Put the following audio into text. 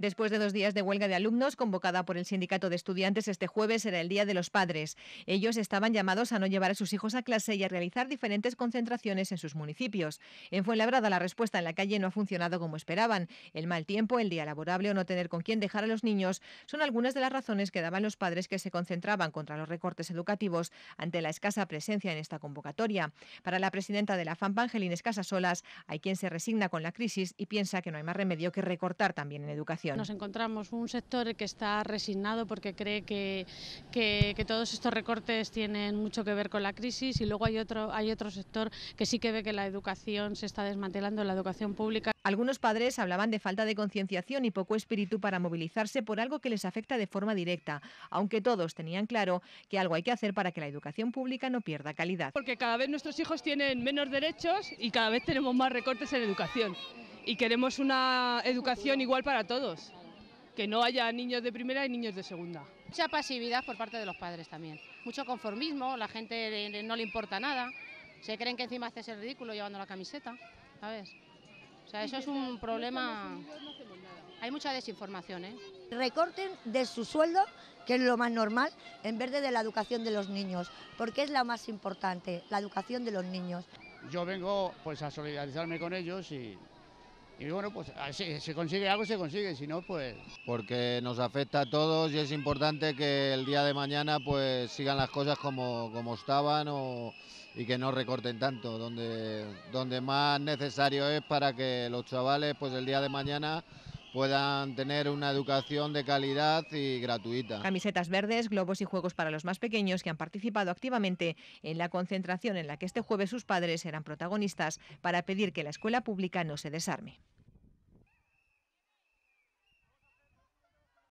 Después de dos días de huelga de alumnos convocada por el Sindicato de Estudiantes, este jueves era el Día de los Padres. Ellos estaban llamados a no llevar a sus hijos a clase y a realizar diferentes concentraciones en sus municipios. En Fuenlabrada la respuesta en la calle no ha funcionado como esperaban. El mal tiempo, el día laborable o no tener con quién dejar a los niños son algunas de las razones que daban los padres que se concentraban contra los recortes educativos ante la escasa presencia en esta convocatoria. Para la presidenta de la FAMP, Angelines solas hay quien se resigna con la crisis y piensa que no hay más remedio que recortar también en educación. Nos encontramos un sector que está resignado porque cree que, todos estos recortes tienen mucho que ver con la crisis y luego hay otro, hay otro sector que sí que ve que la educación se está desmantelando, la educación pública. Algunos padres hablaban de falta de concienciación y poco espíritu para movilizarse por algo que les afecta de forma directa, aunque todos tenían claro que algo hay que hacer para que la educación pública no pierda calidad. Porque cada vez nuestros hijos tienen menos derechos y cada vez tenemos más recortes en educación y queremos una educación igual para todos, que no haya niños de primera y niños de segunda. Mucha pasividad por parte de los padres también, mucho conformismo, la gente no le importa nada, se creen que encima hace el ridículo llevando la camiseta, ¿sabes? O sea, eso es un problema... Hay mucha desinformación, ¿eh? Recorten de su sueldo, que es lo más normal, en vez de, de la educación de los niños, porque es la más importante, la educación de los niños. Yo vengo pues a solidarizarme con ellos y y bueno, pues ah, si se consigue algo, se consigue, si no, pues... Porque nos afecta a todos y es importante que el día de mañana pues sigan las cosas como, estaban y que no recorten tanto, donde, donde más necesario es para que los chavales pues el día de mañana puedan tener una educación de calidad y gratuita. Camisetas verdes, globos y juegos para los más pequeños que han participado activamente en la concentración en la que este jueves sus padres eran protagonistas para pedir que la escuela pública no se desarme.